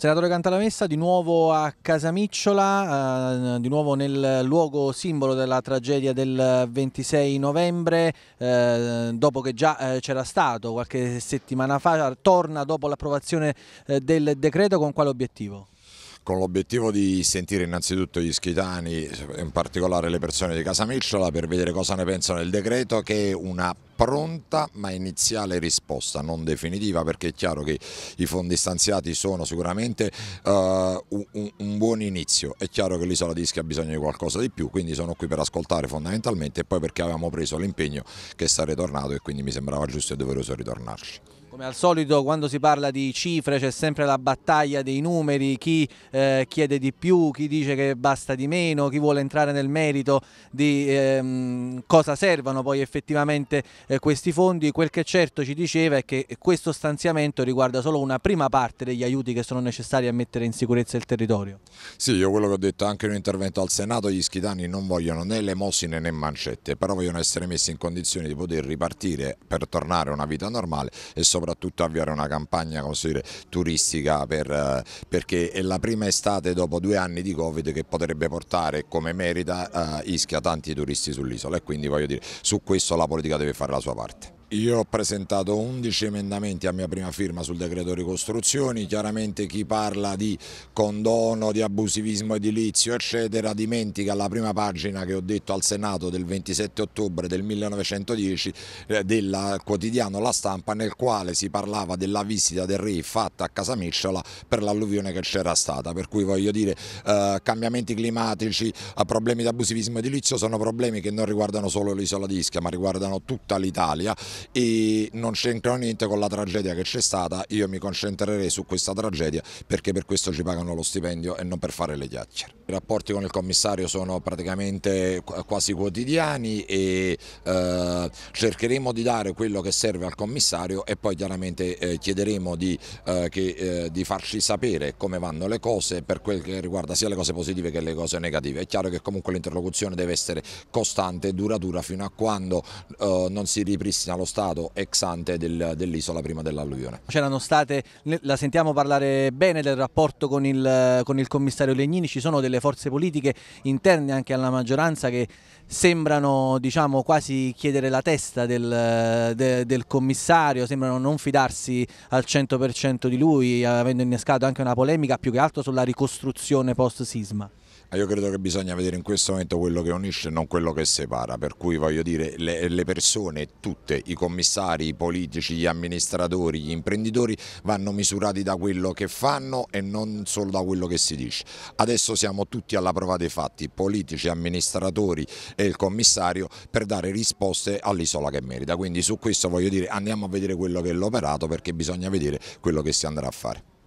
Senatore Cantalamessa, di nuovo a Casamicciola, eh, di nuovo nel luogo simbolo della tragedia del 26 novembre, eh, dopo che già eh, c'era stato qualche settimana fa, torna dopo l'approvazione eh, del decreto, con quale obiettivo? con l'obiettivo di sentire innanzitutto gli schitani, in particolare le persone di Casa Micciola, per vedere cosa ne pensano del decreto che è una pronta ma iniziale risposta, non definitiva perché è chiaro che i fondi stanziati sono sicuramente uh, un, un, buon inizio, è chiaro che l'isola di Ischia ha bisogno di qualcosa di più, quindi sono qui per ascoltare fondamentalmente e poi perché avevamo preso l'impegno che sarei tornato e quindi mi sembrava giusto e doveroso ritornarci. Come al solito quando si parla di cifre c'è sempre la battaglia dei numeri, chi eh, chiede di più, chi dice che basta di meno, chi vuole entrare nel merito di ehm, cosa servono poi effettivamente eh, questi fondi. Quel che certo ci diceva è che questo stanziamento riguarda solo una prima parte degli aiuti che sono necessari a mettere in sicurezza il territorio. Sì, io quello che ho detto anche in un intervento al Senato, gli schitani non vogliono né lemosine né mancette, però vogliono essere messi in condizione di poter ripartire per tornare a una vita normale e sono soprattutto avviare una campagna dire, turistica per, eh, perché è la prima estate dopo due anni di Covid che potrebbe portare come merita eh, Ischia tanti turisti sull'isola e quindi voglio dire su questo la politica deve fare la sua parte. Io ho presentato 11 emendamenti a mia prima firma sul decreto ricostruzioni, chiaramente chi parla di condono, di abusivismo edilizio eccetera dimentica la prima pagina che ho detto al Senato del 27 ottobre del 1910 eh, del quotidiano La Stampa nel quale si parlava della visita del re fatta a Casa Micciola per l'alluvione che c'era stata, per cui voglio dire eh, cambiamenti climatici, eh, problemi di abusivismo edilizio sono problemi che non riguardano solo l'isola di Ischia ma riguardano tutta l'Italia e non c'entrano niente con la tragedia che c'è stata, io mi concentrerei su questa tragedia perché per questo ci pagano lo stipendio e non per fare le chiacchiere. I rapporti con il commissario sono praticamente quasi quotidiani e eh, cercheremo di dare quello che serve al commissario e poi chiaramente eh, chiederemo di, eh, che, eh, di, farci sapere come vanno le cose per quel che riguarda sia le cose positive che le cose negative. È chiaro che comunque l'interlocuzione deve essere costante e duratura fino a quando eh, non si ripristina lo stato ex ante del, dell'isola prima dell'alluvione. C'erano state, la sentiamo parlare bene del rapporto con il, con il commissario Legnini, ci sono delle delle forze politiche interne anche alla maggioranza che sembrano diciamo, quasi chiedere la testa del, de, del commissario, sembrano non fidarsi al 100% di lui, avendo innescato anche una polemica più che altro sulla ricostruzione post-sisma. Io credo che bisogna vedere in questo momento quello che unisce e non quello che separa, per cui voglio dire le, le, persone, tutte, i commissari, i politici, gli amministratori, gli imprenditori vanno misurati da quello che fanno e non solo da quello che si dice. Adesso siamo tutti alla prova dei fatti, politici, amministratori e il commissario per dare risposte all'isola che merita, quindi su questo voglio dire andiamo a vedere quello che è l'operato perché bisogna vedere quello che si andrà a fare.